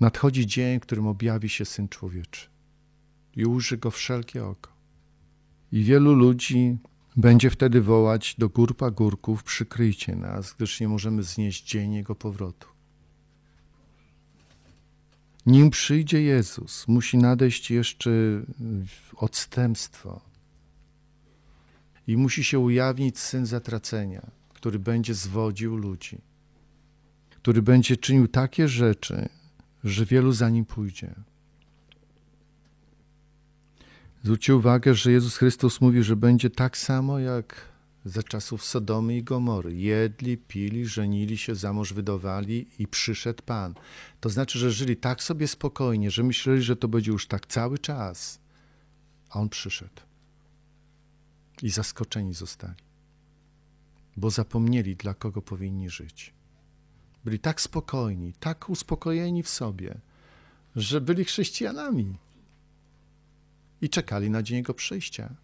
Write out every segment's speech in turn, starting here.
Nadchodzi dzień, w którym objawi się Syn Człowieczy i uży go wszelkie oko. I wielu ludzi będzie wtedy wołać do gór pagórków: Przykryjcie nas, gdyż nie możemy znieść dzień Jego powrotu. Nim przyjdzie Jezus, musi nadejść jeszcze odstępstwo i musi się ujawnić syn zatracenia, który będzie zwodził ludzi, który będzie czynił takie rzeczy, że wielu za nim pójdzie. Zwróćcie uwagę, że Jezus Chrystus mówi, że będzie tak samo jak za czasów Sodomy i Gomory. Jedli, pili, żenili się, za mąż wydawali i przyszedł Pan. To znaczy, że żyli tak sobie spokojnie, że myśleli, że to będzie już tak cały czas. A On przyszedł. I zaskoczeni zostali, bo zapomnieli, dla kogo powinni żyć byli tak spokojni, tak uspokojeni w sobie, że byli chrześcijanami i czekali na dzień jego przyjścia.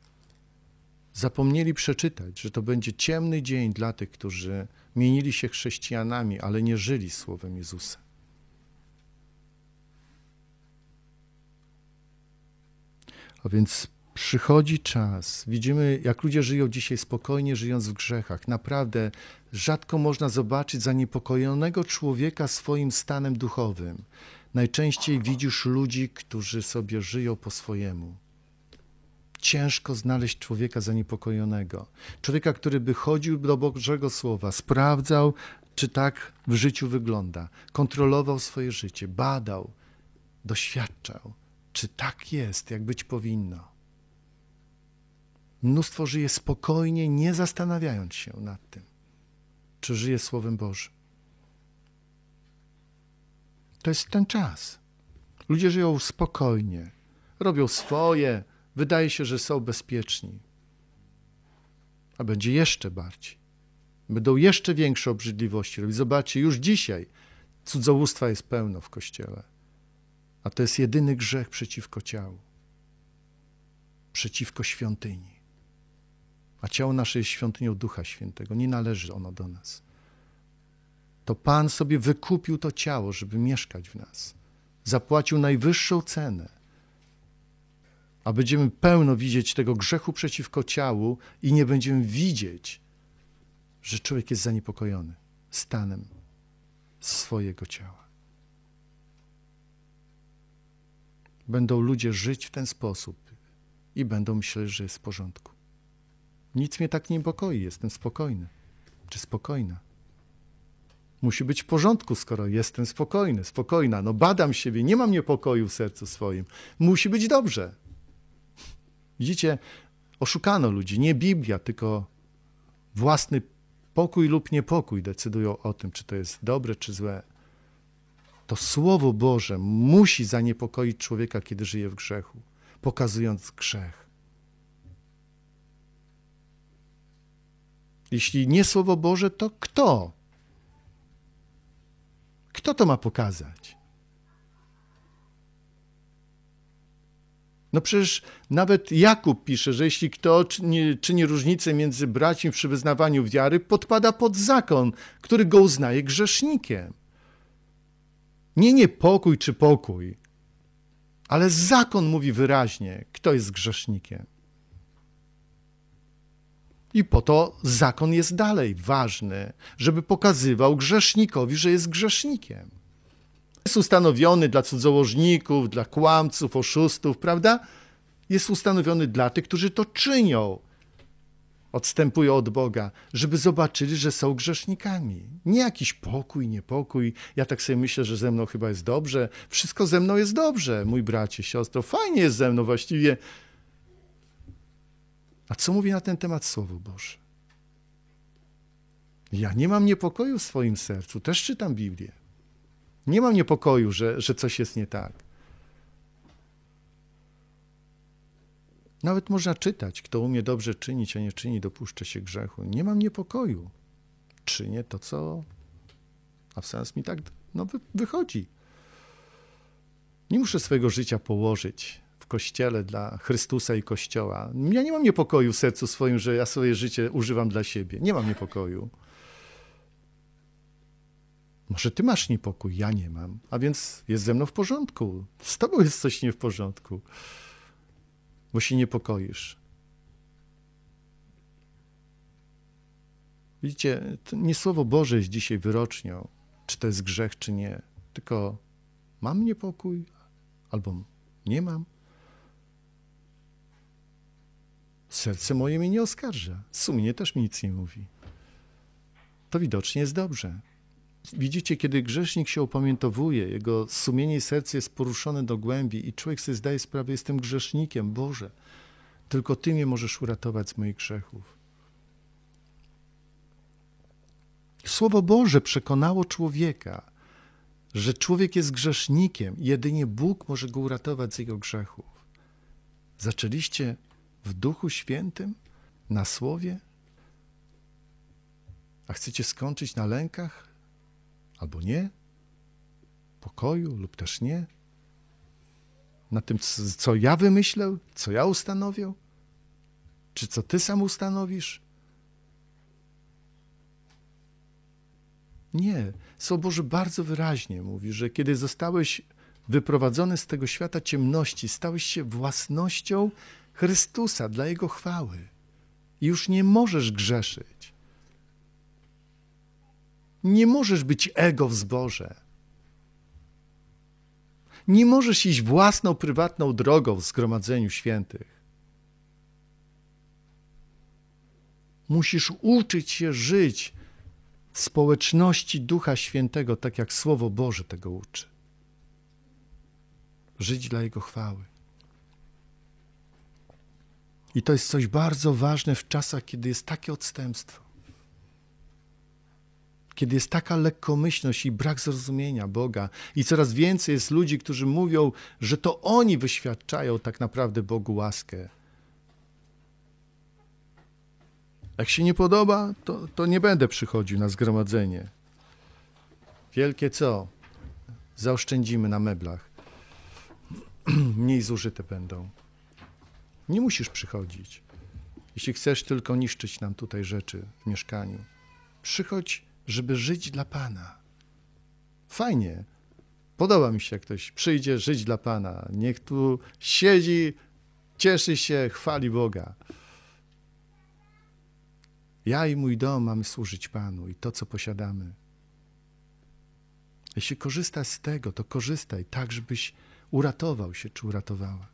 Zapomnieli przeczytać, że to będzie ciemny dzień dla tych, którzy mienili się chrześcijanami, ale nie żyli słowem Jezusa. A więc Przychodzi czas. Widzimy, jak ludzie żyją dzisiaj spokojnie, żyjąc w grzechach. Naprawdę rzadko można zobaczyć zaniepokojonego człowieka swoim stanem duchowym. Najczęściej widzisz ludzi, którzy sobie żyją po swojemu. Ciężko znaleźć człowieka zaniepokojonego. Człowieka, który by chodził do Bożego Słowa, sprawdzał, czy tak w życiu wygląda, kontrolował swoje życie, badał, doświadczał, czy tak jest, jak być powinno. Mnóstwo żyje spokojnie, nie zastanawiając się nad tym, czy żyje Słowem Bożym. To jest ten czas. Ludzie żyją spokojnie, robią swoje, wydaje się, że są bezpieczni. A będzie jeszcze bardziej. Będą jeszcze większe obrzydliwości Zobaczcie, już dzisiaj cudzołóstwa jest pełno w kościele. A to jest jedyny grzech przeciwko ciału, przeciwko świątyni a ciało nasze jest świątynią Ducha Świętego. Nie należy ono do nas. To Pan sobie wykupił to ciało, żeby mieszkać w nas. Zapłacił najwyższą cenę. A będziemy pełno widzieć tego grzechu przeciwko ciału i nie będziemy widzieć, że człowiek jest zaniepokojony stanem swojego ciała. Będą ludzie żyć w ten sposób i będą myśleć, że jest w porządku. Nic mnie tak nie niepokoi, jestem spokojny czy spokojna. Musi być w porządku, skoro jestem spokojny, spokojna. No badam siebie, nie mam niepokoju w sercu swoim. Musi być dobrze. Widzicie, oszukano ludzi. Nie Biblia, tylko własny pokój lub niepokój decydują o tym, czy to jest dobre, czy złe. To Słowo Boże musi zaniepokoić człowieka, kiedy żyje w grzechu, pokazując grzech. Jeśli nie Słowo Boże, to kto? Kto to ma pokazać? No przecież nawet Jakub pisze, że jeśli kto czyni, czyni różnicę między braćmi przy wyznawaniu wiary, podpada pod zakon, który go uznaje grzesznikiem. Nie niepokój czy pokój, ale zakon mówi wyraźnie, kto jest grzesznikiem. I po to zakon jest dalej ważny, żeby pokazywał grzesznikowi, że jest grzesznikiem. Jest ustanowiony dla cudzołożników, dla kłamców, oszustów, prawda? Jest ustanowiony dla tych, którzy to czynią, odstępują od Boga, żeby zobaczyli, że są grzesznikami. Nie jakiś pokój, niepokój. Ja tak sobie myślę, że ze mną chyba jest dobrze. Wszystko ze mną jest dobrze, mój bracie, siostro. Fajnie jest ze mną właściwie a co mówi na ten temat Słowo Boże? Ja nie mam niepokoju w swoim sercu, też czytam Biblię. Nie mam niepokoju, że, że coś jest nie tak. Nawet można czytać, kto umie dobrze czynić, a nie czyni, dopuszcza się grzechu. Nie mam niepokoju. Czynię to, co a w sens mi tak no, wychodzi. Nie muszę swojego życia położyć kościele, dla Chrystusa i Kościoła. Ja nie mam niepokoju w sercu swoim, że ja swoje życie używam dla siebie. Nie mam niepokoju. Może ty masz niepokój, ja nie mam, a więc jest ze mną w porządku. Z tobą jest coś nie w porządku, bo się niepokoisz. Widzicie, nie słowo Boże jest dzisiaj wyrocznią, czy to jest grzech, czy nie, tylko mam niepokój albo nie mam. Serce moje mnie nie oskarża, sumienie też mi nic nie mówi. To widocznie jest dobrze. Widzicie, kiedy grzesznik się opamiętowuje, jego sumienie i serce jest poruszone do głębi i człowiek sobie zdaje sprawę, jestem grzesznikiem, Boże, tylko Ty mnie możesz uratować z moich grzechów. Słowo Boże przekonało człowieka, że człowiek jest grzesznikiem, jedynie Bóg może go uratować z jego grzechów. Zaczęliście w Duchu Świętym, na Słowie? A chcecie skończyć na lękach? Albo nie? Pokoju lub też nie? Na tym, co ja wymyślę, co ja ustanowię? Czy co ty sam ustanowisz? Nie. Słowo Boże bardzo wyraźnie mówi, że kiedy zostałeś wyprowadzony z tego świata ciemności, stałeś się własnością Chrystusa, dla Jego chwały. Już nie możesz grzeszyć. Nie możesz być ego w zboże. Nie możesz iść własną, prywatną drogą w zgromadzeniu świętych. Musisz uczyć się żyć w społeczności Ducha Świętego, tak jak Słowo Boże tego uczy. Żyć dla Jego chwały. I to jest coś bardzo ważne w czasach, kiedy jest takie odstępstwo. Kiedy jest taka lekkomyślność i brak zrozumienia Boga, i coraz więcej jest ludzi, którzy mówią, że to oni wyświadczają tak naprawdę Bogu łaskę. Jak się nie podoba, to, to nie będę przychodził na zgromadzenie. Wielkie co? Zaoszczędzimy na meblach. Mniej zużyte będą. Nie musisz przychodzić. Jeśli chcesz tylko niszczyć nam tutaj rzeczy w mieszkaniu, przychodź, żeby żyć dla Pana. Fajnie. Podoba mi się, jak ktoś przyjdzie żyć dla Pana. Niech tu siedzi, cieszy się, chwali Boga. Ja i mój dom mamy służyć Panu i to, co posiadamy. Jeśli korzystasz z tego, to korzystaj tak, żebyś uratował się czy uratowała.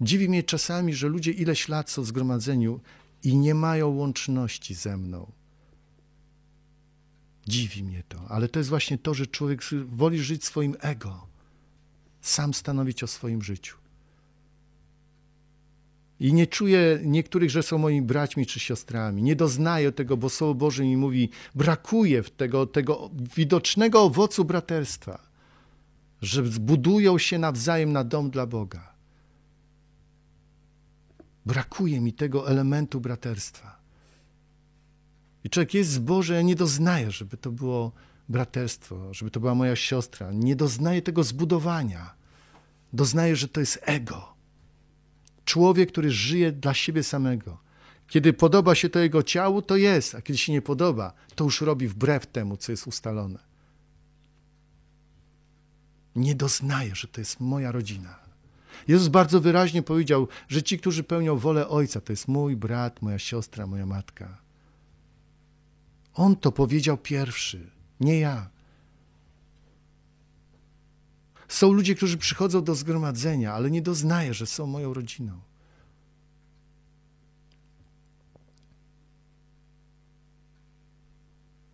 Dziwi mnie czasami, że ludzie ileś lat są w zgromadzeniu i nie mają łączności ze mną. Dziwi mnie to, ale to jest właśnie to, że człowiek woli żyć swoim ego, sam stanowić o swoim życiu. I nie czuję niektórych, że są moimi braćmi czy siostrami. Nie doznaję tego, bo Słowo Boże mi mówi, brakuje tego, tego widocznego owocu braterstwa, że zbudują się nawzajem na dom dla Boga. Brakuje mi tego elementu braterstwa. I człowiek jest z Boże, ja nie doznaję, żeby to było braterstwo, żeby to była moja siostra. Nie doznaję tego zbudowania. Doznaję, że to jest ego. Człowiek, który żyje dla siebie samego. Kiedy podoba się to jego ciału, to jest, a kiedy się nie podoba, to już robi wbrew temu, co jest ustalone. Nie doznaję, że to jest moja rodzina, Jezus bardzo wyraźnie powiedział, że ci, którzy pełnią wolę Ojca, to jest mój brat, moja siostra, moja matka. On to powiedział pierwszy, nie ja. Są ludzie, którzy przychodzą do zgromadzenia, ale nie doznaję, że są moją rodziną.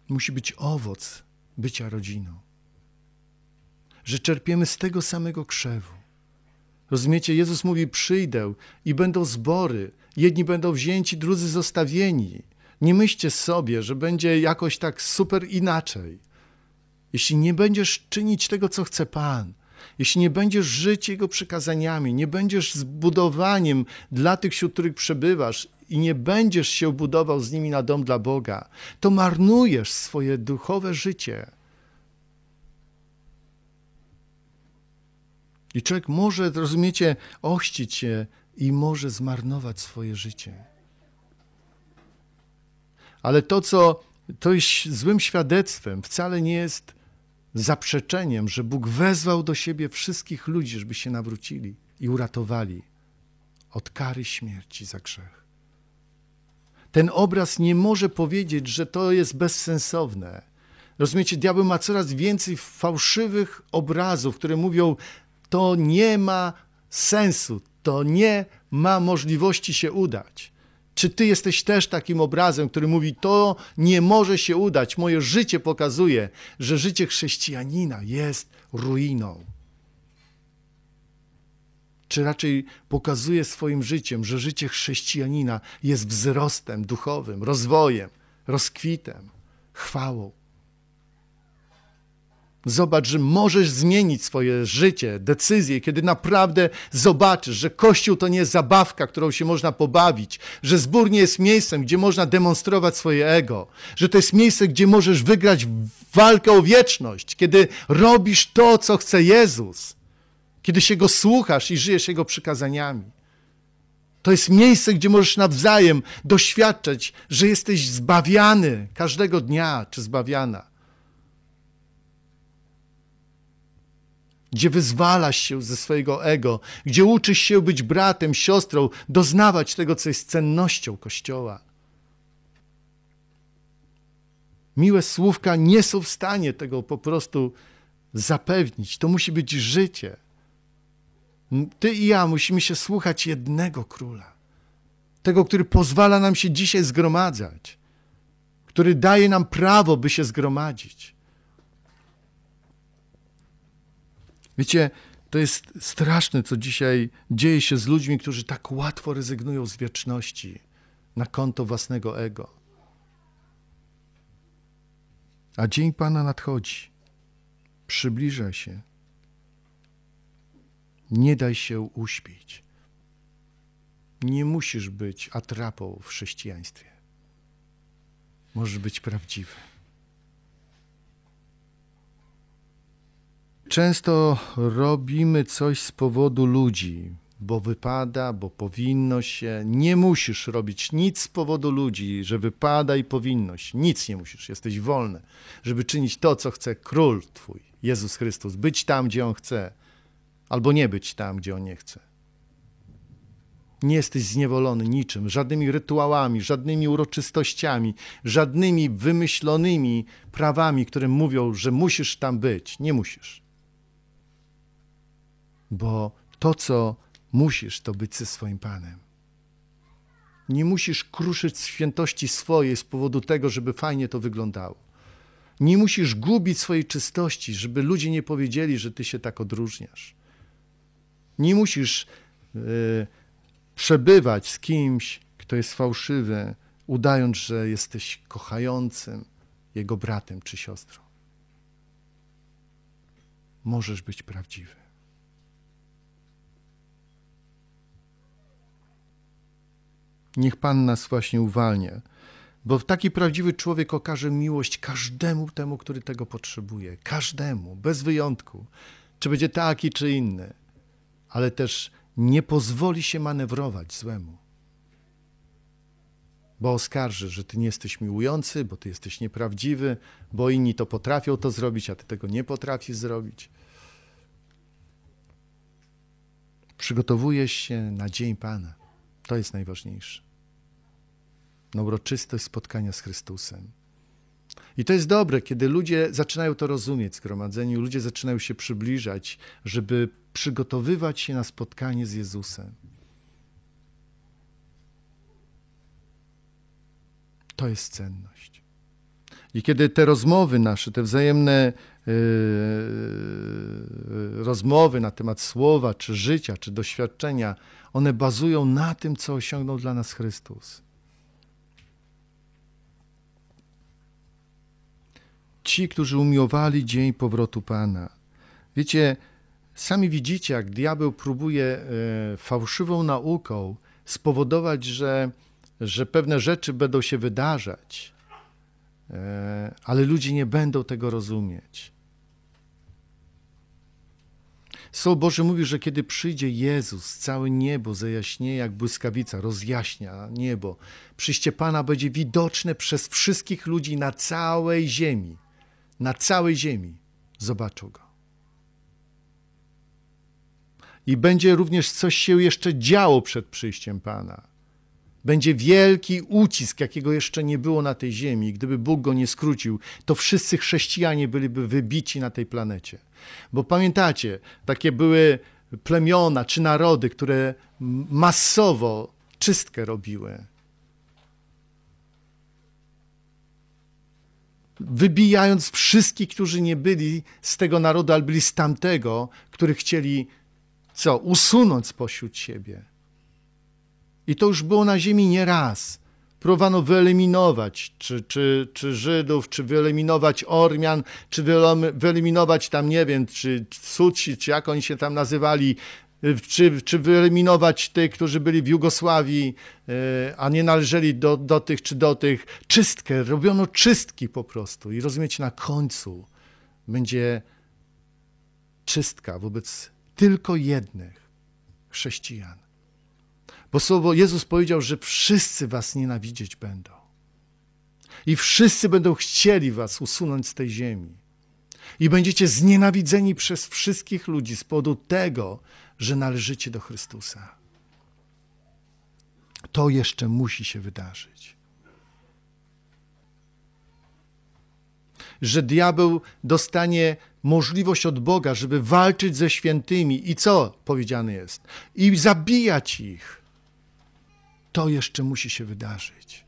Musi być owoc bycia rodziną, że czerpiemy z tego samego krzewu. Rozumiecie? Jezus mówi: Przyjdę i będą zbory. Jedni będą wzięci, drudzy zostawieni. Nie myślcie sobie, że będzie jakoś tak super inaczej. Jeśli nie będziesz czynić tego, co chce Pan, jeśli nie będziesz żyć Jego przykazaniami, nie będziesz zbudowaniem dla tych, wśród których przebywasz i nie będziesz się budował z nimi na dom dla Boga, to marnujesz swoje duchowe życie. I człowiek może, rozumiecie, ościć się i może zmarnować swoje życie. Ale to, co to jest złym świadectwem, wcale nie jest zaprzeczeniem, że Bóg wezwał do siebie wszystkich ludzi, żeby się nawrócili i uratowali od kary śmierci za grzech. Ten obraz nie może powiedzieć, że to jest bezsensowne. Rozumiecie, diabeł ma coraz więcej fałszywych obrazów, które mówią, to nie ma sensu, to nie ma możliwości się udać. Czy ty jesteś też takim obrazem, który mówi, to nie może się udać? Moje życie pokazuje, że życie chrześcijanina jest ruiną. Czy raczej pokazuje swoim życiem, że życie chrześcijanina jest wzrostem duchowym, rozwojem, rozkwitem, chwałą? Zobacz, że możesz zmienić swoje życie, decyzje, kiedy naprawdę zobaczysz, że Kościół to nie jest zabawka, którą się można pobawić, że zbór nie jest miejscem, gdzie można demonstrować swoje ego, że to jest miejsce, gdzie możesz wygrać walkę o wieczność, kiedy robisz to, co chce Jezus, kiedy się Go słuchasz i żyjesz Jego przykazaniami. To jest miejsce, gdzie możesz nawzajem doświadczać, że jesteś zbawiany każdego dnia czy zbawiana gdzie wyzwalasz się ze swojego ego, gdzie uczysz się być bratem, siostrą, doznawać tego, co jest cennością Kościoła. Miłe słówka nie są w stanie tego po prostu zapewnić. To musi być życie. Ty i ja musimy się słuchać jednego króla, tego, który pozwala nam się dzisiaj zgromadzać, który daje nam prawo, by się zgromadzić. Wiecie, to jest straszne, co dzisiaj dzieje się z ludźmi, którzy tak łatwo rezygnują z wieczności na konto własnego ego. A dzień Pana nadchodzi, przybliża się. Nie daj się uśpić. Nie musisz być atrapą w chrześcijaństwie. Możesz być prawdziwy. często robimy coś z powodu ludzi, bo wypada, bo powinno się. Nie musisz robić nic z powodu ludzi, że wypada i powinność. Nic nie musisz, jesteś wolny, żeby czynić to, co chce król Twój, Jezus Chrystus. Być tam, gdzie On chce, albo nie być tam, gdzie On nie chce. Nie jesteś zniewolony niczym, żadnymi rytuałami, żadnymi uroczystościami, żadnymi wymyślonymi prawami, które mówią, że musisz tam być. Nie musisz bo to, co musisz, to być ze swoim Panem. Nie musisz kruszyć świętości swojej z powodu tego, żeby fajnie to wyglądało. Nie musisz gubić swojej czystości, żeby ludzie nie powiedzieli, że ty się tak odróżniasz. Nie musisz yy, przebywać z kimś, kto jest fałszywy, udając, że jesteś kochającym jego bratem czy siostrą. Możesz być prawdziwy. Niech Pan nas właśnie uwalnia, bo taki prawdziwy człowiek okaże miłość każdemu temu, który tego potrzebuje. Każdemu, bez wyjątku. Czy będzie taki, czy inny. Ale też nie pozwoli się manewrować złemu. Bo oskarży, że ty nie jesteś miłujący, bo ty jesteś nieprawdziwy, bo inni to potrafią to zrobić, a ty tego nie potrafisz zrobić. Przygotowujesz się na dzień Pana. To jest najważniejsze. Na uroczystość spotkania z Chrystusem. I to jest dobre, kiedy ludzie zaczynają to rozumieć zgromadzeniu, ludzie zaczynają się przybliżać, żeby przygotowywać się na spotkanie z Jezusem. To jest cenność. I kiedy te rozmowy nasze, te wzajemne e, e, rozmowy na temat słowa, czy życia, czy doświadczenia, one bazują na tym, co osiągnął dla nas Chrystus. Ci, którzy umiłowali dzień powrotu Pana. Wiecie, sami widzicie, jak diabeł próbuje e, fałszywą nauką spowodować, że, że pewne rzeczy będą się wydarzać E, ale ludzie nie będą tego rozumieć. Słowo Boże mówi, że kiedy przyjdzie Jezus, całe niebo zajaśnieje jak błyskawica, rozjaśnia niebo. Przyjście Pana będzie widoczne przez wszystkich ludzi na całej ziemi. Na całej ziemi zobaczą Go. I będzie również coś się jeszcze działo przed przyjściem Pana. Będzie wielki ucisk, jakiego jeszcze nie było na tej ziemi. Gdyby Bóg go nie skrócił, to wszyscy chrześcijanie byliby wybici na tej planecie. Bo pamiętacie, takie były plemiona czy narody, które masowo czystkę robiły. Wybijając wszystkich, którzy nie byli z tego narodu, ale byli z tamtego, których chcieli co? Usunąć spośród siebie. I to już było na ziemi nieraz. Próbowano wyeliminować czy, czy, czy Żydów, czy wyeliminować Ormian, czy wyeliminować tam, nie wiem, czy Suci, czy jak oni się tam nazywali, czy, czy wyeliminować tych, którzy byli w Jugosławii, e, a nie należeli do, do tych czy do tych. Czystkę, robiono czystki po prostu. I rozumiecie, na końcu będzie czystka wobec tylko jednych chrześcijan. Bo słowo Jezus powiedział, że wszyscy was nienawidzieć będą. I wszyscy będą chcieli was usunąć z tej ziemi. I będziecie znienawidzeni przez wszystkich ludzi z powodu tego, że należycie do Chrystusa. To jeszcze musi się wydarzyć. Że diabeł dostanie możliwość od Boga, żeby walczyć ze świętymi i co powiedziane jest? I zabijać ich. To jeszcze musi się wydarzyć.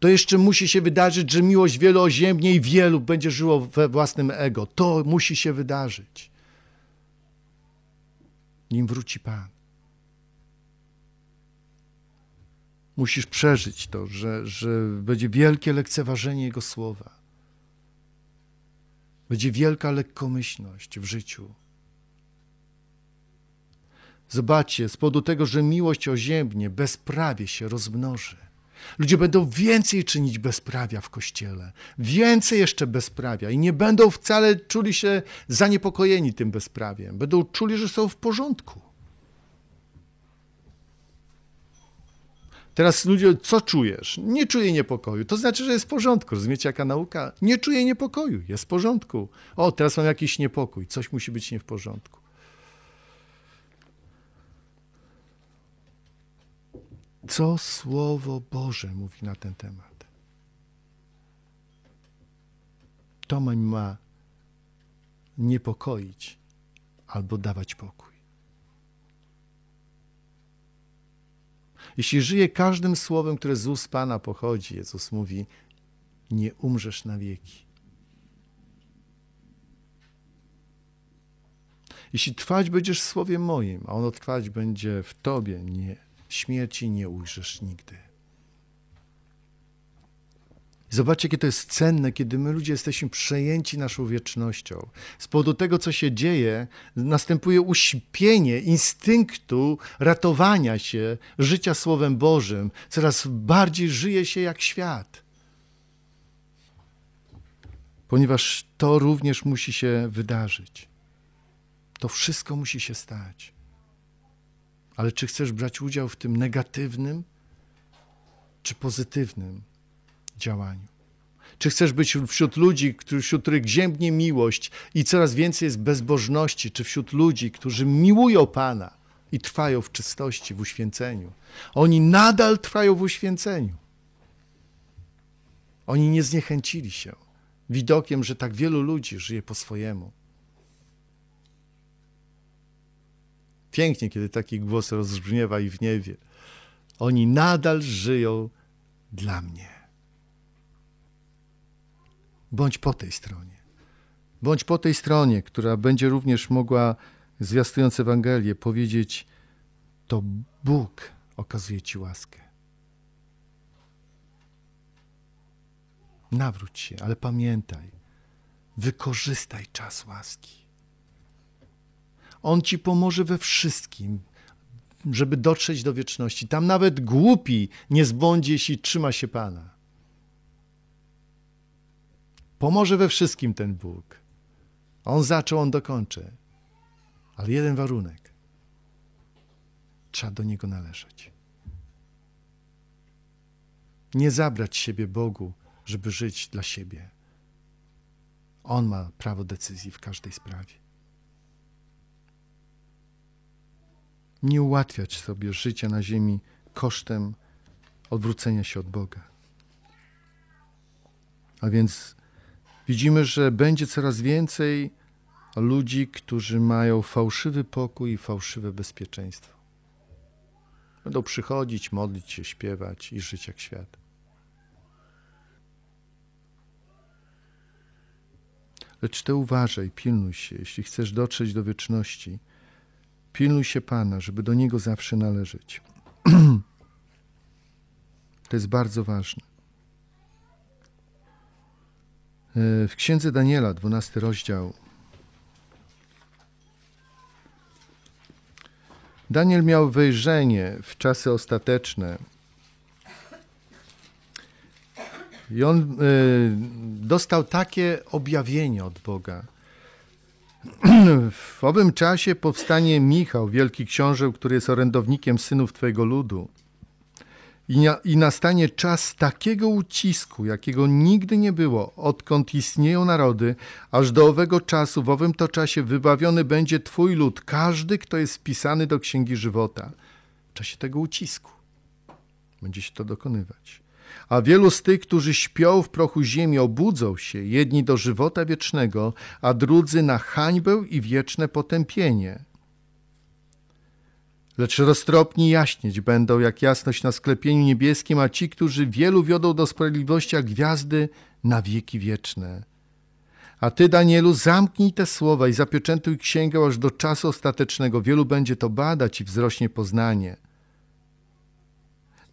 To jeszcze musi się wydarzyć, że miłość wieloziemnie i wielu będzie żyło we własnym ego. To musi się wydarzyć. Nim wróci Pan. Musisz przeżyć to, że, że będzie wielkie lekceważenie Jego słowa. Będzie wielka lekkomyślność w życiu. Zobaczcie, z powodu tego, że miłość oziębnie, bezprawie się rozmnoży. Ludzie będą więcej czynić bezprawia w kościele, więcej jeszcze bezprawia i nie będą wcale czuli się zaniepokojeni tym bezprawiem. Będą czuli, że są w porządku. Teraz ludzie, co czujesz? Nie czuję niepokoju. To znaczy, że jest w porządku. Rozumiecie, jaka nauka? Nie czuję niepokoju, jest w porządku. O, teraz mam jakiś niepokój, coś musi być nie w porządku. Co Słowo Boże mówi na ten temat? To mnie ma niepokoić albo dawać pokój. Jeśli żyje każdym słowem, które z ust Pana pochodzi, Jezus mówi, nie umrzesz na wieki. Jeśli trwać będziesz w słowie moim, a ono trwać będzie w tobie, nie Śmierci nie ujrzysz nigdy. Zobaczcie, jakie to jest cenne, kiedy my ludzie jesteśmy przejęci naszą wiecznością. Z powodu tego, co się dzieje, następuje uśpienie instynktu ratowania się, życia Słowem Bożym. Coraz bardziej żyje się jak świat. Ponieważ to również musi się wydarzyć. To wszystko musi się stać. Ale czy chcesz brać udział w tym negatywnym czy pozytywnym działaniu? Czy chcesz być wśród ludzi, wśród których ziemnie miłość i coraz więcej jest bezbożności, czy wśród ludzi, którzy miłują Pana i trwają w czystości, w uświęceniu? Oni nadal trwają w uświęceniu. Oni nie zniechęcili się widokiem, że tak wielu ludzi żyje po swojemu. pięknie, kiedy taki głos rozbrzmiewa i w niebie. Oni nadal żyją dla mnie. Bądź po tej stronie. Bądź po tej stronie, która będzie również mogła, zwiastując Ewangelię, powiedzieć: To Bóg okazuje Ci łaskę. Nawróć się, ale pamiętaj, wykorzystaj czas łaski. On ci pomoże we wszystkim, żeby dotrzeć do wieczności. Tam nawet głupi nie zbłądzi, jeśli trzyma się Pana. Pomoże we wszystkim ten Bóg. On zaczął, on dokończy. Ale jeden warunek. Trzeba do Niego należeć. Nie zabrać siebie Bogu, żeby żyć dla siebie. On ma prawo decyzji w każdej sprawie. nie ułatwiać sobie życia na ziemi kosztem odwrócenia się od Boga. A więc widzimy, że będzie coraz więcej ludzi, którzy mają fałszywy pokój i fałszywe bezpieczeństwo. Będą przychodzić, modlić się, śpiewać i żyć jak świat. Lecz ty uważaj, pilnuj się, jeśli chcesz dotrzeć do wieczności – Pilnuj się Pana, żeby do Niego zawsze należeć. to jest bardzo ważne. E, w Księdze Daniela, 12 rozdział. Daniel miał wyjrzenie w czasy ostateczne. I on y, dostał takie objawienie od Boga, w owym czasie powstanie Michał, wielki książę, który jest orędownikiem synów Twojego ludu. I, na, I nastanie czas takiego ucisku, jakiego nigdy nie było, odkąd istnieją narody, aż do owego czasu, w owym to czasie wybawiony będzie Twój lud, każdy, kto jest wpisany do Księgi Żywota. W czasie tego ucisku będzie się to dokonywać. A wielu z tych, którzy śpią w prochu ziemi, obudzą się, jedni do żywota wiecznego, a drudzy na hańbę i wieczne potępienie. Lecz roztropni jaśnieć będą jak jasność na sklepieniu niebieskim, a ci, którzy wielu wiodą do sprawiedliwości, a gwiazdy na wieki wieczne. A ty, Danielu, zamknij te słowa i zapieczętuj księgę aż do czasu ostatecznego. Wielu będzie to badać i wzrośnie poznanie.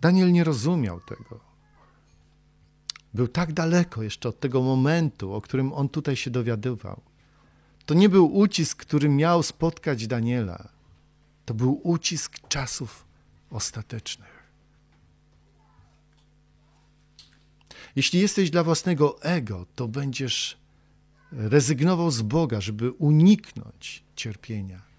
Daniel nie rozumiał tego był tak daleko jeszcze od tego momentu, o którym on tutaj się dowiadywał. To nie był ucisk, który miał spotkać Daniela. To był ucisk czasów ostatecznych. Jeśli jesteś dla własnego ego, to będziesz rezygnował z Boga, żeby uniknąć cierpienia.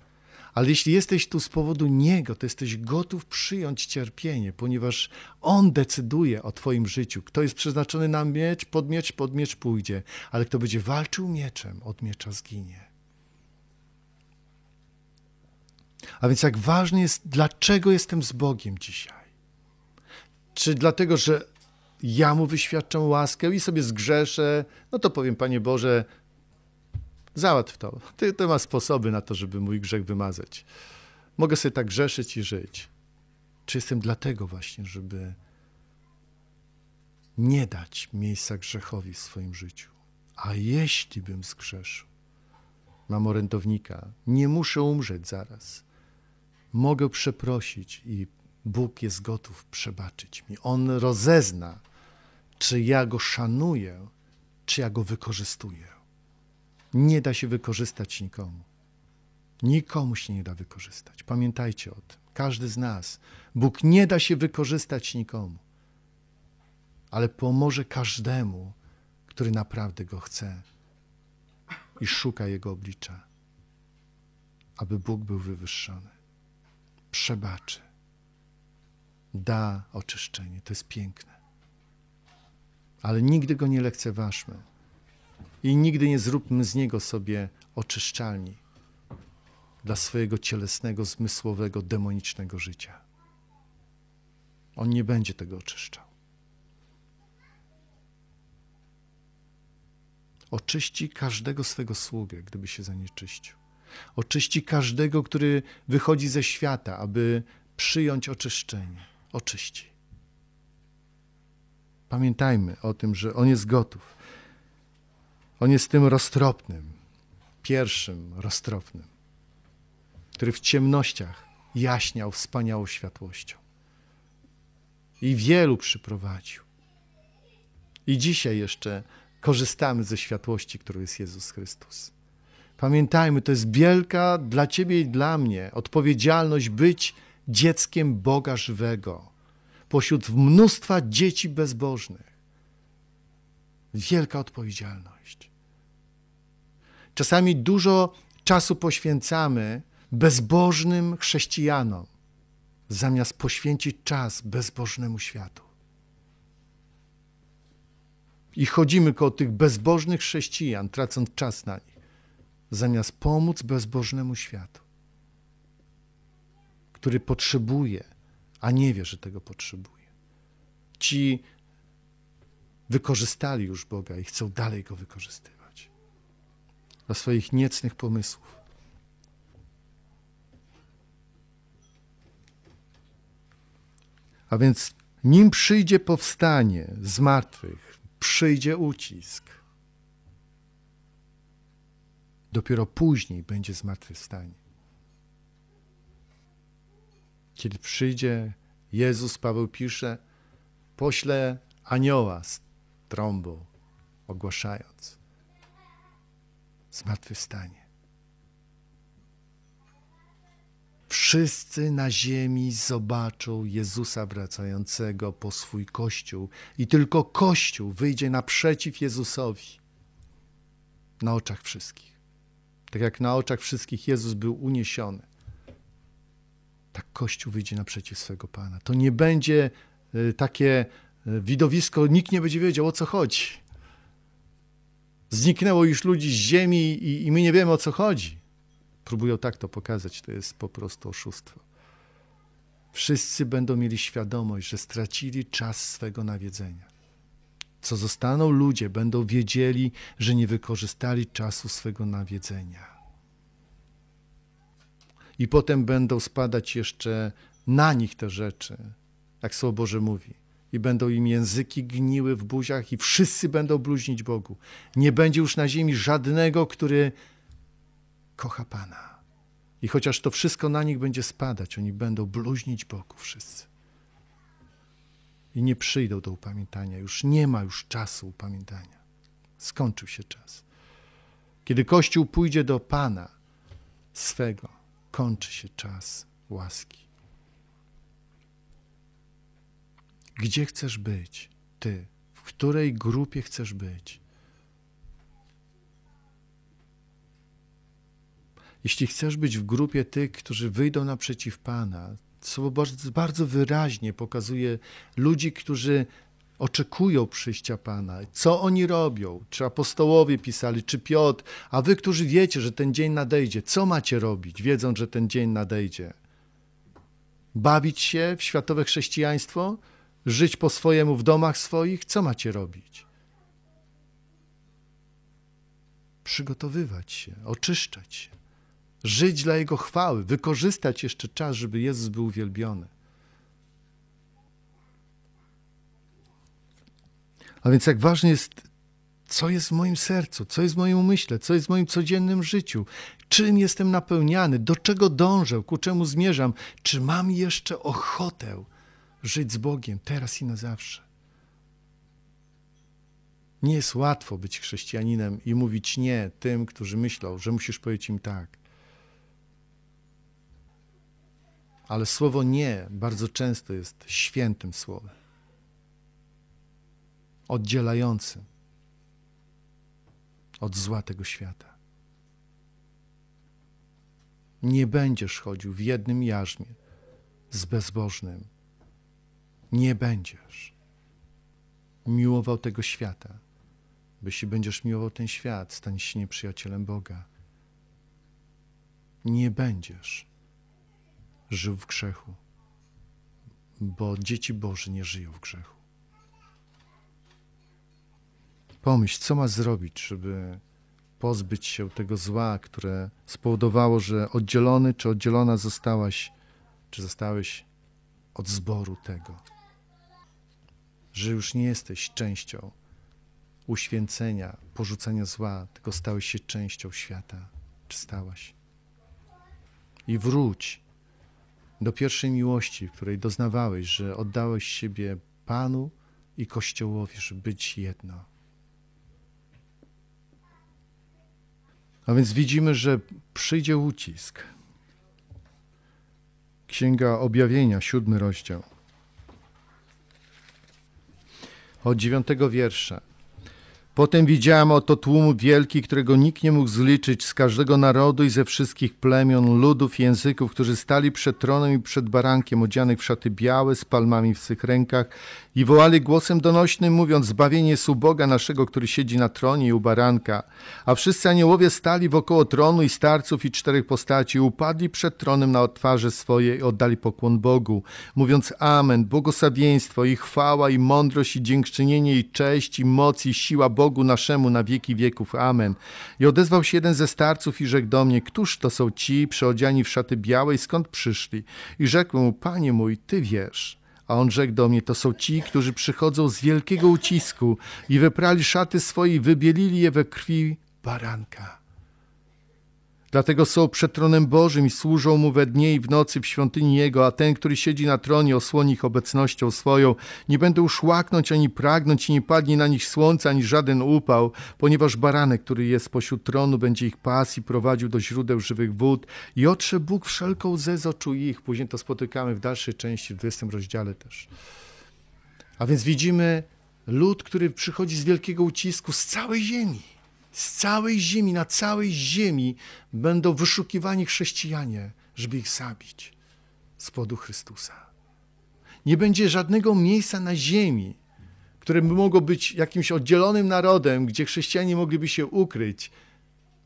Ale jeśli jesteś tu z powodu Niego, to jesteś gotów przyjąć cierpienie, ponieważ On decyduje o Twoim życiu. Kto jest przeznaczony na miecz, pod miecz, pod miecz pójdzie, ale kto będzie walczył mieczem, od miecza zginie. A więc jak ważne jest, dlaczego jestem z Bogiem dzisiaj? Czy dlatego, że ja mu wyświadczam łaskę i sobie zgrzeszę, no to powiem, Panie Boże, Załatw to. Ty to ma sposoby na to, żeby mój grzech wymazać. Mogę sobie tak grzeszyć i żyć. Czy jestem dlatego właśnie, żeby nie dać miejsca grzechowi w swoim życiu? A jeśli bym zgrzeszył, mam orędownika, nie muszę umrzeć zaraz. Mogę przeprosić i Bóg jest gotów przebaczyć mi. On rozezna, czy ja go szanuję, czy ja go wykorzystuję nie da się wykorzystać nikomu. Nikomu się nie da wykorzystać. Pamiętajcie o tym. Każdy z nas. Bóg nie da się wykorzystać nikomu, ale pomoże każdemu, który naprawdę go chce i szuka jego oblicza, aby Bóg był wywyższony. Przebaczy. Da oczyszczenie. To jest piękne. Ale nigdy go nie lekceważmy i nigdy nie zróbmy z niego sobie oczyszczalni dla swojego cielesnego, zmysłowego, demonicznego życia. On nie będzie tego oczyszczał. Oczyści każdego swego sługę, gdyby się zanieczyścił. Oczyści każdego, który wychodzi ze świata, aby przyjąć oczyszczenie. Oczyści. Pamiętajmy o tym, że On jest gotów on jest tym roztropnym, pierwszym roztropnym, który w ciemnościach jaśniał wspaniałą światłością i wielu przyprowadził. I dzisiaj jeszcze korzystamy ze światłości, którą jest Jezus Chrystus. Pamiętajmy, to jest wielka dla Ciebie i dla mnie odpowiedzialność być dzieckiem Boga żywego pośród mnóstwa dzieci bezbożnych. Wielka odpowiedzialność. Czasami dużo czasu poświęcamy bezbożnym chrześcijanom, zamiast poświęcić czas bezbożnemu światu. I chodzimy koło tych bezbożnych chrześcijan, tracąc czas na nich, zamiast pomóc bezbożnemu światu, który potrzebuje, a nie wie, że tego potrzebuje. Ci wykorzystali już Boga i chcą dalej go wykorzystywać dla swoich niecnych pomysłów. A więc nim przyjdzie powstanie z martwych, przyjdzie ucisk. Dopiero później będzie zmartwychwstanie. Kiedy przyjdzie Jezus, Paweł pisze, pośle anioła z trąbą, ogłaszając zmartwychwstanie. Wszyscy na ziemi zobaczą Jezusa wracającego po swój Kościół i tylko Kościół wyjdzie naprzeciw Jezusowi na oczach wszystkich. Tak jak na oczach wszystkich Jezus był uniesiony, tak Kościół wyjdzie naprzeciw swego Pana. To nie będzie y, takie y, widowisko, nikt nie będzie wiedział o co chodzi. Zniknęło już ludzi z ziemi i, i my nie wiemy o co chodzi. Próbują tak to pokazać, to jest po prostu oszustwo. Wszyscy będą mieli świadomość, że stracili czas swego nawiedzenia. Co zostaną ludzie, będą wiedzieli, że nie wykorzystali czasu swego nawiedzenia. I potem będą spadać jeszcze na nich te rzeczy, jak Słowo Boże mówi i będą im języki gniły w buziach i wszyscy będą bluźnić Bogu. Nie będzie już na ziemi żadnego, który kocha Pana. I chociaż to wszystko na nich będzie spadać, oni będą bluźnić Bogu wszyscy. I nie przyjdą do upamiętania. Już nie ma już czasu upamiętania. Skończył się czas. Kiedy Kościół pójdzie do Pana swego, kończy się czas łaski. Gdzie chcesz być ty? W której grupie chcesz być? Jeśli chcesz być w grupie tych, którzy wyjdą naprzeciw Pana, Słowo Boże bardzo wyraźnie pokazuje ludzi, którzy oczekują przyjścia Pana. Co oni robią? Czy apostołowie pisali, czy Piotr? A wy, którzy wiecie, że ten dzień nadejdzie, co macie robić, wiedząc, że ten dzień nadejdzie? Bawić się w światowe chrześcijaństwo? żyć po swojemu w domach swoich? Co macie robić? Przygotowywać się, oczyszczać się, żyć dla Jego chwały, wykorzystać jeszcze czas, żeby Jezus był uwielbiony. A więc jak ważne jest, co jest w moim sercu, co jest w moim umyśle, co jest w moim codziennym życiu, czym jestem napełniany, do czego dążę, ku czemu zmierzam, czy mam jeszcze ochotę żyć z Bogiem teraz i na zawsze. Nie jest łatwo być chrześcijaninem i mówić nie tym, którzy myślą, że musisz powiedzieć im tak. Ale słowo nie bardzo często jest świętym słowem, oddzielającym od zła tego świata. Nie będziesz chodził w jednym jarzmie z bezbożnym, nie będziesz miłował tego świata. Bo jeśli będziesz miłował ten świat, staniesz się nieprzyjacielem Boga. Nie będziesz żył w grzechu, bo dzieci Boże nie żyją w grzechu. Pomyśl, co masz zrobić, żeby pozbyć się tego zła, które spowodowało, że oddzielony czy oddzielona zostałaś, czy zostałeś od zboru tego że już nie jesteś częścią uświęcenia, porzucenia zła, tylko stałeś się częścią świata, czy stałaś. I wróć do pierwszej miłości, w której doznawałeś, że oddałeś siebie Panu i Kościołowi, żeby być jedno. A więc widzimy, że przyjdzie ucisk. Księga Objawienia, siódmy rozdział. od dziewiątego wiersza. Potem widziałem oto tłum wielki, którego nikt nie mógł zliczyć, z każdego narodu i ze wszystkich plemion, ludów, języków, którzy stali przed tronem i przed barankiem, odzianych w szaty białe, z palmami w swych rękach i wołali głosem donośnym, mówiąc, zbawienie jest u Boga naszego, który siedzi na tronie i u baranka. A wszyscy aniołowie stali wokoło tronu i starców i czterech postaci, upadli przed tronem na twarze swoje i oddali pokłon Bogu, mówiąc Amen, błogosławieństwo i chwała i mądrość i dziękczynienie i cześć i moc i siła Boga, Bogu naszemu na wieki wieków. Amen. I odezwał się jeden ze starców i rzekł do mnie, któż to są ci przeodziani w szaty białej, skąd przyszli? I rzekł mu, panie mój, ty wiesz. A on rzekł do mnie: To są ci, którzy przychodzą z wielkiego ucisku i wyprali szaty swoje i wybielili je we krwi baranka. Dlatego są przed tronem Bożym i służą Mu we dnie i w nocy w świątyni Jego, a ten, który siedzi na tronie, osłoni ich obecnością swoją. Nie będą łaknąć ani pragnąć i nie padnie na nich słońce ani żaden upał, ponieważ baranek, który jest pośród tronu, będzie ich pas i prowadził do źródeł żywych wód i otrze Bóg wszelką łzę z oczu ich. Później to spotykamy w dalszej części, w 20 rozdziale też. A więc widzimy lud, który przychodzi z wielkiego ucisku, z całej ziemi z całej ziemi, na całej ziemi będą wyszukiwani chrześcijanie, żeby ich zabić z powodu Chrystusa. Nie będzie żadnego miejsca na ziemi, które by mogło być jakimś oddzielonym narodem, gdzie chrześcijanie mogliby się ukryć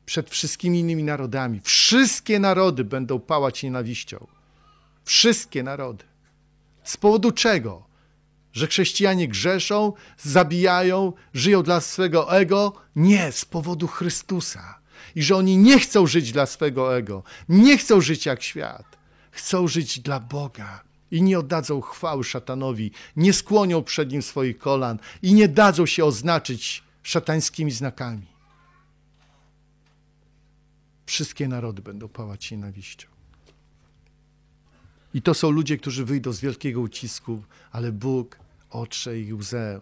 przed wszystkimi innymi narodami. Wszystkie narody będą pałać nienawiścią. Wszystkie narody. Z powodu czego? że chrześcijanie grzeszą, zabijają, żyją dla swego ego. Nie, z powodu Chrystusa. I że oni nie chcą żyć dla swego ego, nie chcą żyć jak świat, chcą żyć dla Boga. I nie oddadzą chwały szatanowi, nie skłonią przed nim swoich kolan i nie dadzą się oznaczyć szatańskimi znakami. Wszystkie narody będą pałać nienawiścią. I to są ludzie, którzy wyjdą z wielkiego ucisku, ale Bóg oczy i łzę.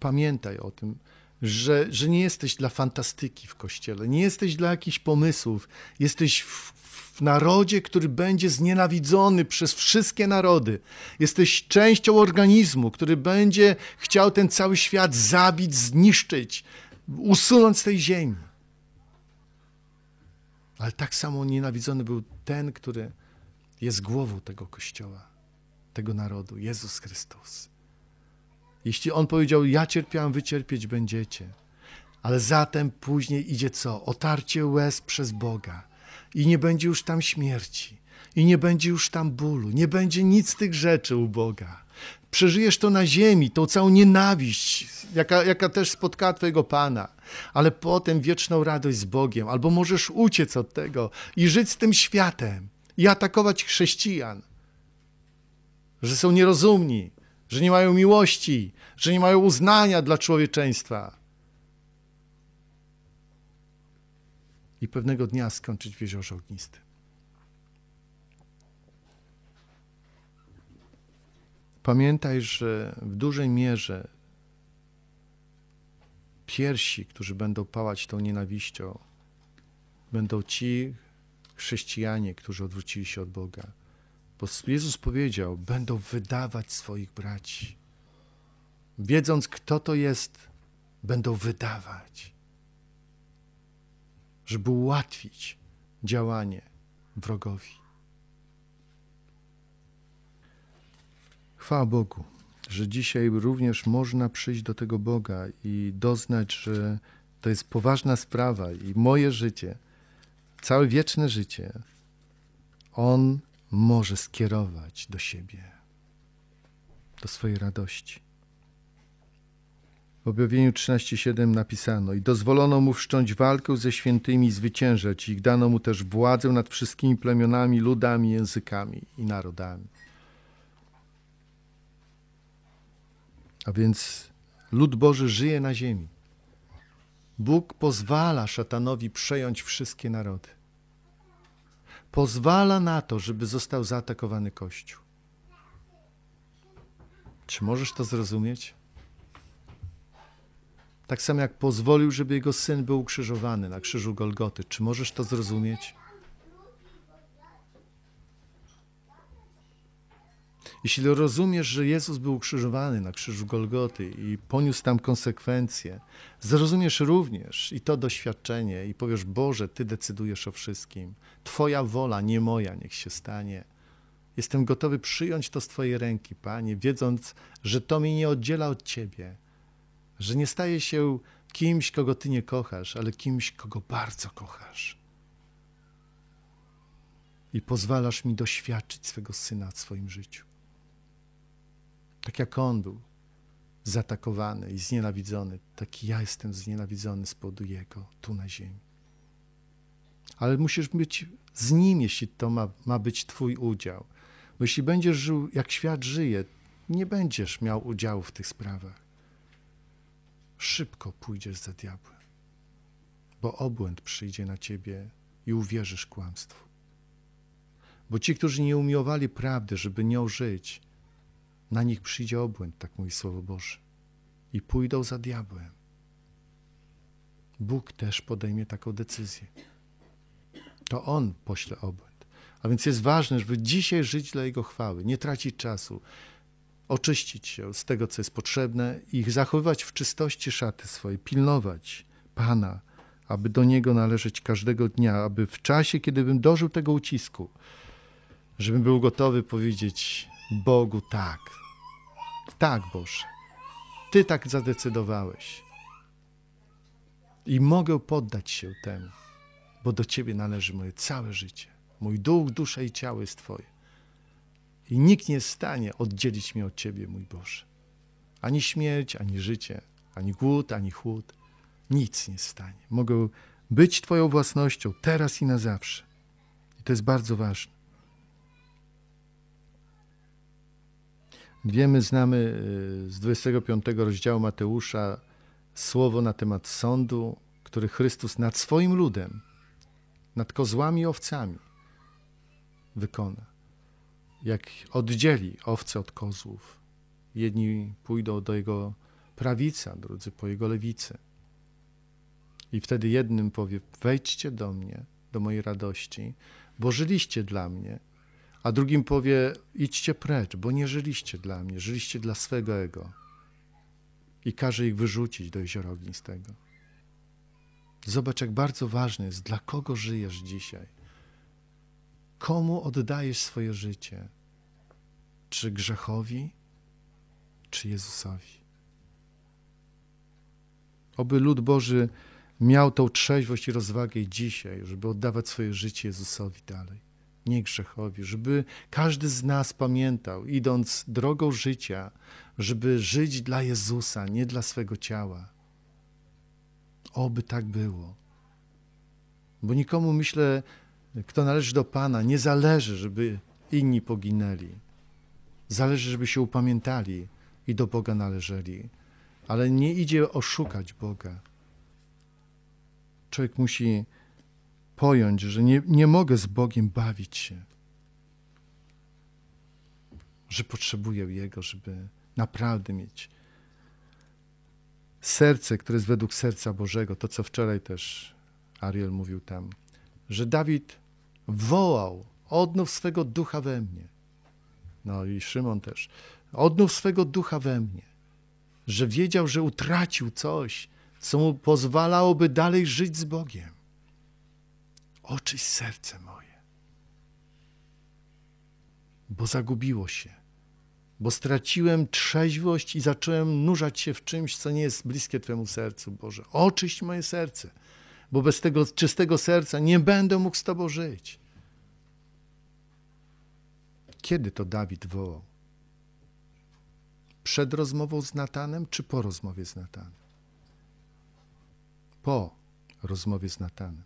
Pamiętaj o tym, że, że nie jesteś dla fantastyki w kościele, nie jesteś dla jakichś pomysłów, jesteś w, w narodzie, który będzie znienawidzony przez wszystkie narody. Jesteś częścią organizmu, który będzie chciał ten cały świat zabić, zniszczyć, usunąć z tej ziemi. Ale tak samo nienawidzony był ten, który jest głową tego kościoła, tego narodu, Jezus Chrystus. Jeśli On powiedział, ja cierpiałem, wycierpieć będziecie. Ale zatem później idzie co? Otarcie łez przez Boga. I nie będzie już tam śmierci. I nie będzie już tam bólu. Nie będzie nic z tych rzeczy u Boga. Przeżyjesz to na ziemi, tą całą nienawiść, jaka, jaka też spotkała Twojego Pana, ale potem wieczną radość z Bogiem, albo możesz uciec od tego i żyć z tym światem i atakować chrześcijan, że są nierozumni, że nie mają miłości, że nie mają uznania dla człowieczeństwa. I pewnego dnia skończyć w jeziorze ognistym. Pamiętaj, że w dużej mierze piersi, którzy będą pałać tą nienawiścią, będą ci, chrześcijanie, którzy odwrócili się od Boga. Bo Jezus powiedział: Będą wydawać swoich braci. Wiedząc, kto to jest, będą wydawać, żeby ułatwić działanie wrogowi. Chwała Bogu, że dzisiaj również można przyjść do tego Boga i doznać, że to jest poważna sprawa i moje życie całe wieczne życie On może skierować do siebie, do swojej radości. W objawieniu 13.7 napisano i dozwolono mu wszcząć walkę ze świętymi i zwyciężać ich, dano mu też władzę nad wszystkimi plemionami, ludami, językami i narodami. A więc lud Boży żyje na ziemi. Bóg pozwala szatanowi przejąć wszystkie narody pozwala na to, żeby został zaatakowany Kościół. Czy możesz to zrozumieć? Tak samo jak pozwolił, żeby jego syn był ukrzyżowany na krzyżu Golgoty. Czy możesz to zrozumieć? Jeśli rozumiesz, że Jezus był ukrzyżowany na krzyżu Golgoty i poniósł tam konsekwencje, zrozumiesz również i to doświadczenie i powiesz: Boże, Ty decydujesz o wszystkim. Twoja wola, nie moja, niech się stanie. Jestem gotowy przyjąć to z Twojej ręki, Panie, wiedząc, że to mi nie oddziela od Ciebie, że nie staje się kimś, kogo Ty nie kochasz, ale kimś, kogo bardzo kochasz. I pozwalasz mi doświadczyć swego Syna w swoim życiu. Tak jak on był zaatakowany i znienawidzony, tak ja jestem znienawidzony z powodu Jego tu na ziemi. Ale musisz być z Nim, jeśli to ma, ma być Twój udział. Bo jeśli będziesz żył jak świat żyje, nie będziesz miał udziału w tych sprawach. Szybko pójdziesz za diabłem, bo obłęd przyjdzie na ciebie i uwierzysz kłamstwu. Bo ci, którzy nie umiłowali prawdy, żeby nią żyć, na nich przyjdzie obłęd, tak mówi Słowo Boże, i pójdą za diabłem. Bóg też podejmie taką decyzję. To On pośle obłęd. A więc jest ważne, żeby dzisiaj żyć dla Jego chwały, nie tracić czasu, oczyścić się z tego, co jest potrzebne i zachowywać w czystości szaty swoje, pilnować Pana, aby do Niego należeć każdego dnia, aby w czasie, kiedy bym dożył tego ucisku, żebym był gotowy powiedzieć Bogu tak. Tak, Boże. Ty tak zadecydowałeś. I mogę poddać się temu, bo do Ciebie należy moje całe życie. Mój duch, dusza i ciało jest Twoje. I nikt nie jest w stanie oddzielić mnie od Ciebie, mój Boże. Ani śmierć, ani życie, ani głód, ani chłód. Nic nie stanie. Mogę być Twoją własnością teraz i na zawsze. I to jest bardzo ważne. Wiemy, znamy y, z 25 rozdziału Mateusza słowo na temat sądu, który Chrystus nad swoim ludem, nad kozłami i owcami wykona. Jak oddzieli owce od kozłów, jedni pójdą do jego prawica, drudzy po jego lewicy, I wtedy jednym powie: Wejdźcie do mnie, do mojej radości, bo żyliście dla mnie, a drugim powie: idźcie precz, bo nie żyliście dla mnie, żyliście dla swego ego. I każe ich wyrzucić do jeziora ognistego. Zobacz, jak bardzo ważne jest, dla kogo żyjesz dzisiaj. Komu oddajesz swoje życie? Czy grzechowi, czy Jezusowi? Oby lud Boży miał tą trzeźwość i rozwagę dzisiaj, żeby oddawać swoje życie Jezusowi dalej nie grzechowi, żeby każdy z nas pamiętał, idąc drogą życia, żeby żyć dla Jezusa, nie dla swego ciała. Oby tak było. Bo nikomu, myślę, kto należy do Pana, nie zależy, żeby inni poginęli. Zależy, żeby się upamiętali i do Boga należeli. Ale nie idzie oszukać Boga. Człowiek musi pojąć, że nie, nie mogę z Bogiem bawić się, że potrzebuję Jego, żeby naprawdę mieć serce, które jest według serca Bożego, to co wczoraj też Ariel mówił tam, że Dawid wołał, odnów swego ducha we mnie. No i Szymon też. Odnów swego ducha we mnie. Że wiedział, że utracił coś, co mu pozwalałoby dalej żyć z Bogiem. Oczyść serce moje, bo zagubiło się, bo straciłem trzeźwość i zacząłem nurzać się w czymś, co nie jest bliskie Twemu sercu, Boże. Oczyść moje serce, bo bez tego czystego serca nie będę mógł z Tobą żyć. Kiedy to Dawid wołał? Przed rozmową z Natanem czy po rozmowie z Natanem? Po rozmowie z Natanem.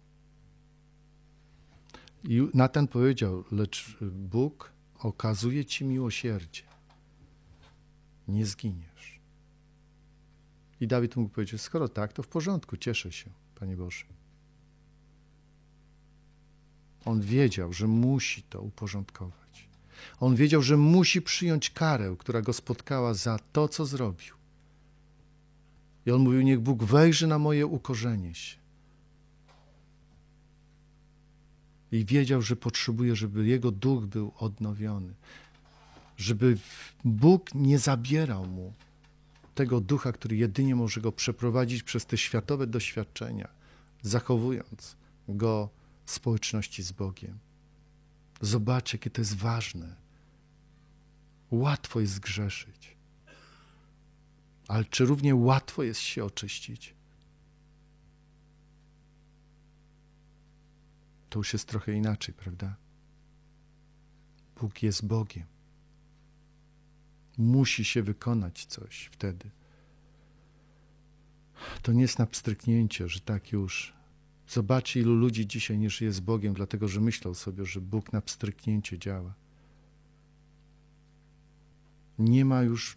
I Natan powiedział, lecz Bóg okazuje ci miłosierdzie. Nie zginiesz. I Dawid mógł powiedzieć, skoro tak, to w porządku, cieszę się, Panie Boże. On wiedział, że musi to uporządkować. On wiedział, że musi przyjąć karę, która go spotkała za to, co zrobił. I on mówił: Niech Bóg wejrzy na moje ukorzenie się. i wiedział, że potrzebuje, żeby jego duch był odnowiony, żeby Bóg nie zabierał mu tego ducha, który jedynie może go przeprowadzić przez te światowe doświadczenia, zachowując go w społeczności z Bogiem. Zobaczcie, jakie to jest ważne. Łatwo jest zgrzeszyć, ale czy równie łatwo jest się oczyścić? to już jest trochę inaczej, prawda? Bóg jest Bogiem. Musi się wykonać coś wtedy. To nie jest na że tak już. Zobaczcie, ilu ludzi dzisiaj nie żyje z Bogiem, dlatego że myślą sobie, że Bóg na pstryknięcie działa. Nie ma już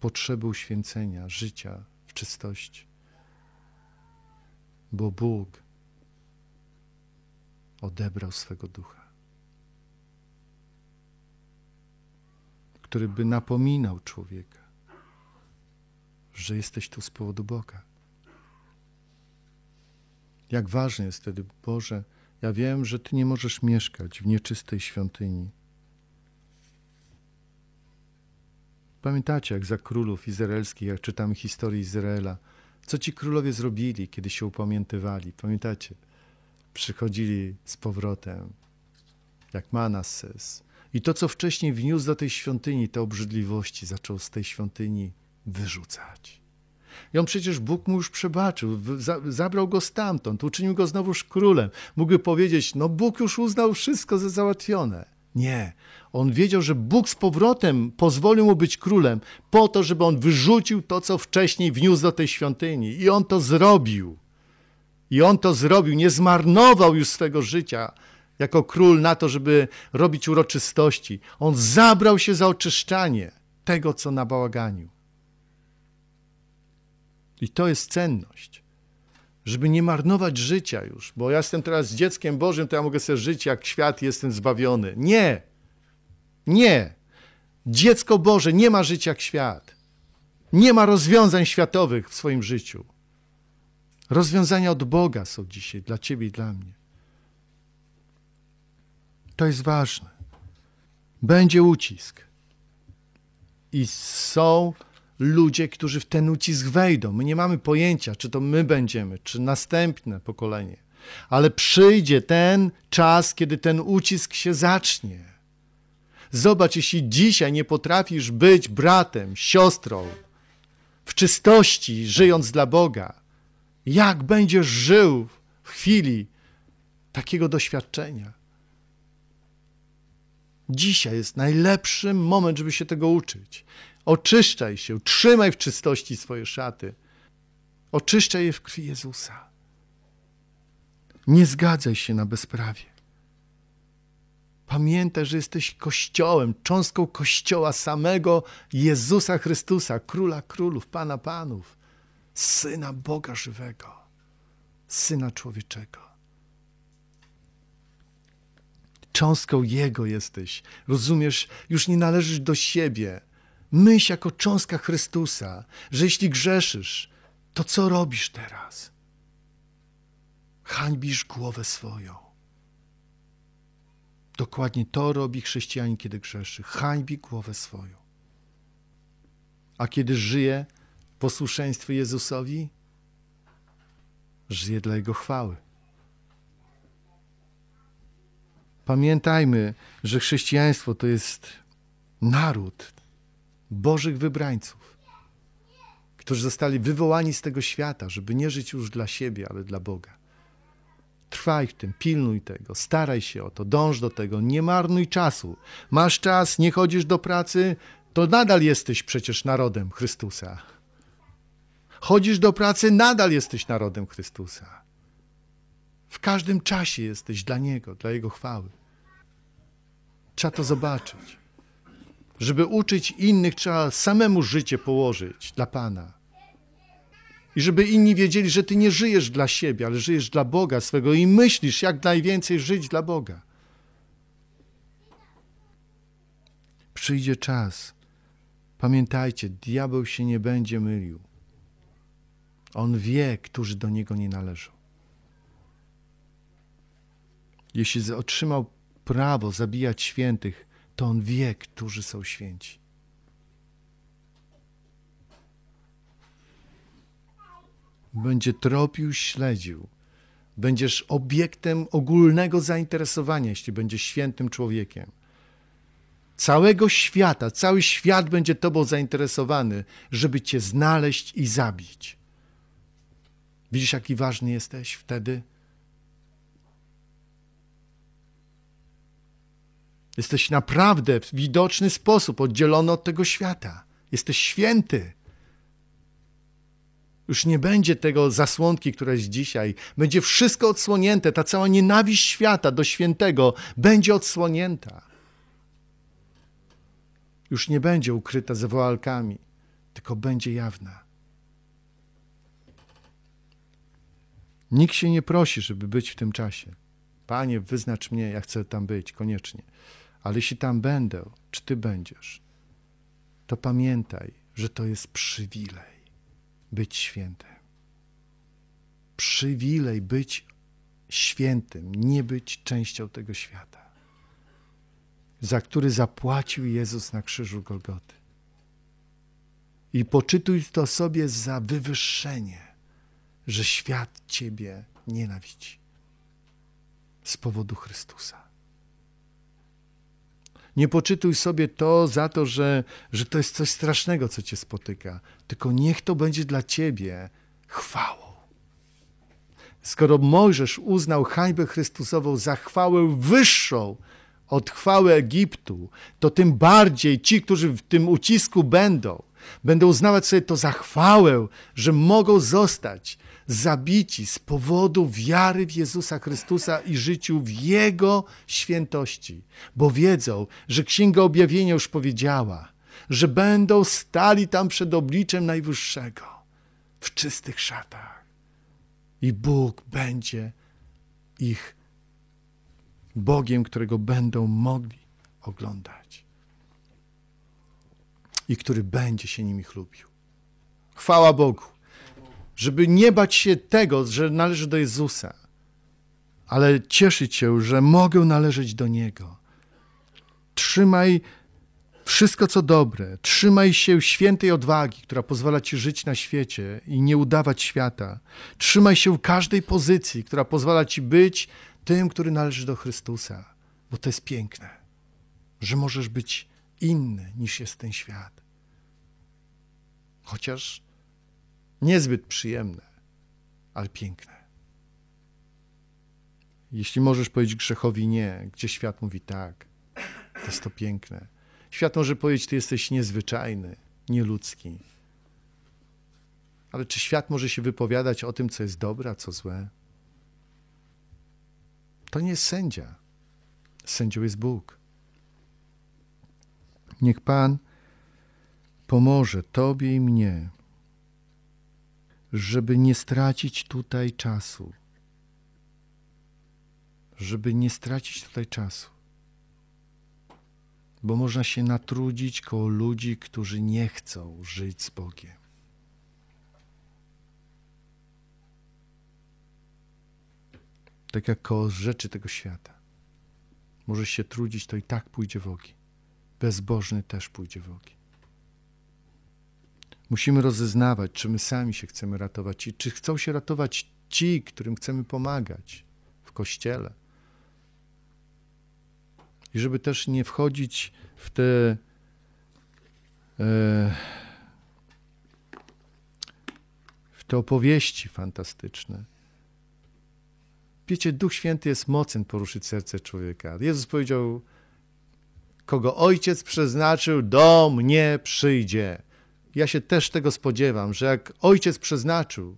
potrzeby uświęcenia, życia w czystości, bo Bóg odebrał swego ducha, który by napominał człowieka, że jesteś tu z powodu Boga. Jak ważne jest wtedy, Boże, ja wiem, że Ty nie możesz mieszkać w nieczystej świątyni. Pamiętacie, jak za królów izraelskich, jak czytamy historię Izraela, co ci królowie zrobili, kiedy się upamiętywali? Pamiętacie? przychodzili z powrotem, jak Manasses. I to, co wcześniej wniósł do tej świątyni, te obrzydliwości, zaczął z tej świątyni wyrzucać. I on przecież Bóg mu już przebaczył, zabrał go stamtąd, uczynił go znowuż królem. Mógłby powiedzieć, no Bóg już uznał wszystko za załatwione. Nie. On wiedział, że Bóg z powrotem pozwolił mu być królem po to, żeby on wyrzucił to, co wcześniej wniósł do tej świątyni. I on to zrobił. I on to zrobił, nie zmarnował już swego życia jako król na to, żeby robić uroczystości. On zabrał się za oczyszczanie tego, co na bałaganiu. I to jest cenność żeby nie marnować życia już, bo ja jestem teraz dzieckiem Bożym, to ja mogę sobie żyć jak świat, jestem zbawiony. Nie! Nie! Dziecko Boże nie ma życia jak świat. Nie ma rozwiązań światowych w swoim życiu. Rozwiązania od Boga są dzisiaj dla ciebie i dla mnie. To jest ważne. Będzie ucisk. I są ludzie, którzy w ten ucisk wejdą. My nie mamy pojęcia, czy to my będziemy, czy następne pokolenie. Ale przyjdzie ten czas, kiedy ten ucisk się zacznie. Zobacz, jeśli dzisiaj nie potrafisz być bratem, siostrą, w czystości, żyjąc dla Boga, jak będziesz żył w chwili takiego doświadczenia? Dzisiaj jest najlepszy moment, żeby się tego uczyć. Oczyszczaj się, trzymaj w czystości swoje szaty. Oczyszczaj je w krwi Jezusa. Nie zgadzaj się na bezprawie. Pamiętaj, że jesteś Kościołem, cząstką Kościoła samego Jezusa Chrystusa, Króla Królów, Pana Panów. Syna Boga żywego, Syna człowieczego. Cząstką Jego jesteś. Rozumiesz, już nie należysz do siebie. Myśl jako cząstka Chrystusa, że jeśli grzeszysz, to co robisz teraz? Hańbisz głowę swoją. Dokładnie to robi chrześcijanin, kiedy grzeszy. Hańbi głowę swoją. A kiedy żyje posłuszeństwo Jezusowi, żyje dla Jego chwały. Pamiętajmy, że chrześcijaństwo to jest naród Bożych wybrańców, którzy zostali wywołani z tego świata, żeby nie żyć już dla siebie, ale dla Boga. Trwaj w tym, pilnuj tego, staraj się o to, dąż do tego, nie marnuj czasu. Masz czas, nie chodzisz do pracy, to nadal jesteś przecież narodem Chrystusa. Chodzisz do pracy, nadal jesteś narodem Chrystusa. W każdym czasie jesteś dla Niego, dla Jego chwały. Trzeba to zobaczyć. Żeby uczyć innych, trzeba samemu życie położyć dla Pana. I żeby inni wiedzieli, że Ty nie żyjesz dla siebie, ale żyjesz dla Boga swego i myślisz, jak najwięcej żyć dla Boga. Przyjdzie czas. Pamiętajcie, diabeł się nie będzie mylił. On wie, którzy do Niego nie należą. Jeśli otrzymał prawo zabijać świętych, to On wie, którzy są święci. Będzie tropił, śledził. Będziesz obiektem ogólnego zainteresowania, jeśli będziesz świętym człowiekiem całego świata, cały świat będzie Tobą zainteresowany, żeby Cię znaleźć i zabić. Widzisz, jaki ważny jesteś wtedy? Jesteś naprawdę w widoczny sposób oddzielony od tego świata. Jesteś święty. Już nie będzie tego zasłonki, która jest dzisiaj. Będzie wszystko odsłonięte. Ta cała nienawiść świata do świętego będzie odsłonięta. Już nie będzie ukryta ze woalkami, tylko będzie jawna. Nikt się nie prosi, żeby być w tym czasie. Panie, wyznacz mnie, ja chcę tam być, koniecznie. Ale jeśli tam będę, czy ty będziesz, to pamiętaj, że to jest przywilej być świętym. Przywilej być świętym, nie być częścią tego świata, za który zapłacił Jezus na krzyżu Golgoty. I poczytuj to sobie za wywyższenie że świat Ciebie nienawidzi z powodu Chrystusa. Nie poczytuj sobie to za to, że, że to jest coś strasznego, co Cię spotyka, tylko niech to będzie dla Ciebie chwałą. Skoro Mojżesz uznał hańbę Chrystusową za chwałę wyższą od chwały Egiptu, to tym bardziej ci, którzy w tym ucisku będą, będą uznawać sobie to za chwałę, że mogą zostać zabici z powodu wiary w Jezusa Chrystusa i życiu w Jego świętości, bo wiedzą, że Księga Objawienia już powiedziała, że będą stali tam przed obliczem Najwyższego w czystych szatach i Bóg będzie ich Bogiem, którego będą mogli oglądać i który będzie się nimi chlubił. Chwała Bogu żeby nie bać się tego, że należy do Jezusa, ale cieszyć się, że mogę należeć do Niego. Trzymaj wszystko, co dobre, trzymaj się świętej odwagi, która pozwala ci żyć na świecie i nie udawać świata. Trzymaj się każdej pozycji, która pozwala ci być tym, który należy do Chrystusa, bo to jest piękne, że możesz być inny niż jest ten świat. Chociaż niezbyt przyjemne, ale piękne. Jeśli możesz powiedzieć grzechowi nie, gdzie świat mówi tak, to jest to piękne. Świat może powiedzieć, ty jesteś niezwyczajny, nieludzki. Ale czy świat może się wypowiadać o tym, co jest dobre, a co złe? To nie jest sędzia. Sędzią jest Bóg. Niech Pan pomoże Tobie i mnie żeby nie stracić tutaj czasu. Żeby nie stracić tutaj czasu. Bo można się natrudzić koło ludzi, którzy nie chcą żyć z Bogiem. Tak jak koło rzeczy tego świata. Możesz się trudzić, to i tak pójdzie w ogień. Bezbożny też pójdzie w ogień. Musimy rozeznawać, czy my sami się chcemy ratować i czy chcą się ratować ci, którym chcemy pomagać w kościele. I żeby też nie wchodzić w te e, w te opowieści fantastyczne. Wiecie, Duch Święty jest mocny poruszyć serce człowieka. Jezus powiedział, kogo Ojciec przeznaczył, do mnie przyjdzie. Ja się też tego spodziewam, że jak ojciec przeznaczył,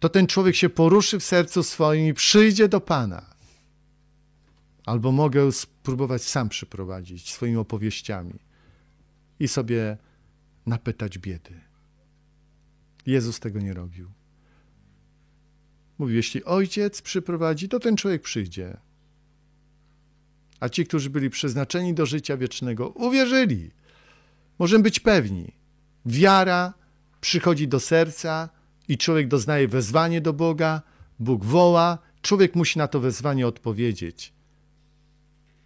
to ten człowiek się poruszy w sercu swoim i przyjdzie do Pana. Albo mogę spróbować sam przyprowadzić swoimi opowieściami i sobie napytać biedy. Jezus tego nie robił. Mówił, jeśli ojciec przyprowadzi, to ten człowiek przyjdzie. A ci, którzy byli przeznaczeni do życia wiecznego, uwierzyli. Możemy być pewni. Wiara przychodzi do serca i człowiek doznaje wezwanie do Boga, Bóg woła, człowiek musi na to wezwanie odpowiedzieć.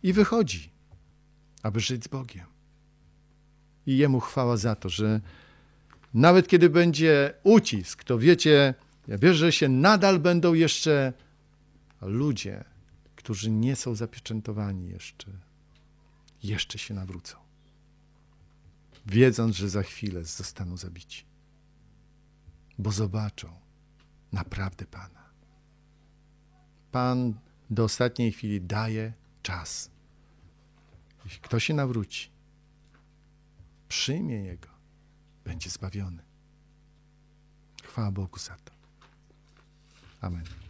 I wychodzi, aby żyć z Bogiem. I Jemu chwała za to, że nawet kiedy będzie ucisk, to wiecie, ja wierzę, że się nadal będą jeszcze ludzie, którzy nie są zapieczętowani jeszcze, jeszcze się nawrócą wiedząc, że za chwilę zostaną zabici, bo zobaczą naprawdę Pana. Pan do ostatniej chwili daje czas. Jeśli kto się nawróci, przyjmie Jego, będzie zbawiony. Chwała Bogu za to. Amen.